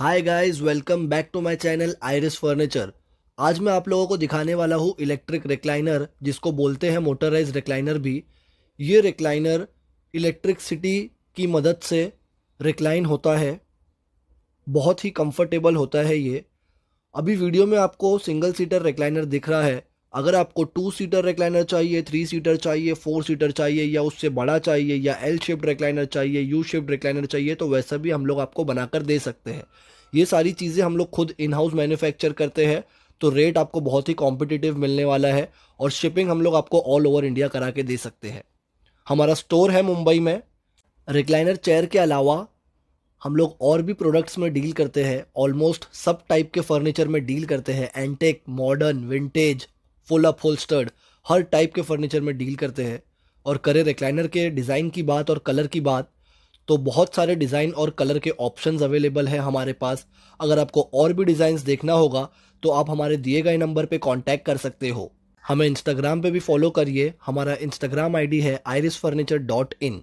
hi guys welcome back to my channel Iris furniture आज मैं आप लोगों को दिखाने वाला हूँ इलेक्ट्रिक रिक्लाइनर जिसको बोलते हैं मोटराइज रिक्लाइनर भी ये रिक्लाइनर इलेक्ट्रिकसिटी की मदद से रिक्लाइन होता है बहुत ही कंफर्टेबल होता है ये अभी वीडियो में आपको सिंगल सीटर रिक्लाइनर दिख रहा है अगर आपको टू सीटर रेक्लाइनर चाहिए थ्री सीटर चाहिए फोर सीटर चाहिए या उससे बड़ा चाहिए या एल शेप्ड रेक्लाइनर चाहिए यू शेप्ड रेक्लाइनर चाहिए तो वैसा भी हम लोग आपको बनाकर दे सकते हैं ये सारी चीज़ें हम लोग खुद इन हाउस मैन्युफैक्चर करते हैं तो रेट आपको बहुत ही कॉम्पिटिटिव मिलने वाला है और शिपिंग हम लोग आपको ऑल ओवर इंडिया करा के दे सकते हैं हमारा स्टोर है मुंबई में रिक्लाइनर चेयर के अलावा हम लोग और भी प्रोडक्ट्स में डील करते हैं ऑलमोस्ट सब टाइप के फर्नीचर में डील करते हैं antique modern vintage full upholstered हर टाइप के फर्नीचर में डील करते हैं और करें रिक्लाइनर के डिज़ाइन की बात और कलर की बात तो बहुत सारे डिज़ाइन और कलर के ऑप्शंस अवेलेबल हैं हमारे पास अगर आपको और भी डिज़ाइंस देखना होगा तो आप हमारे दिए गए नंबर पे कांटेक्ट कर सकते हो हमें इंस्टाग्राम पे भी फॉलो करिए हमारा इंस्टाग्राम आईडी है आयरिस फर्नीचर डॉट इन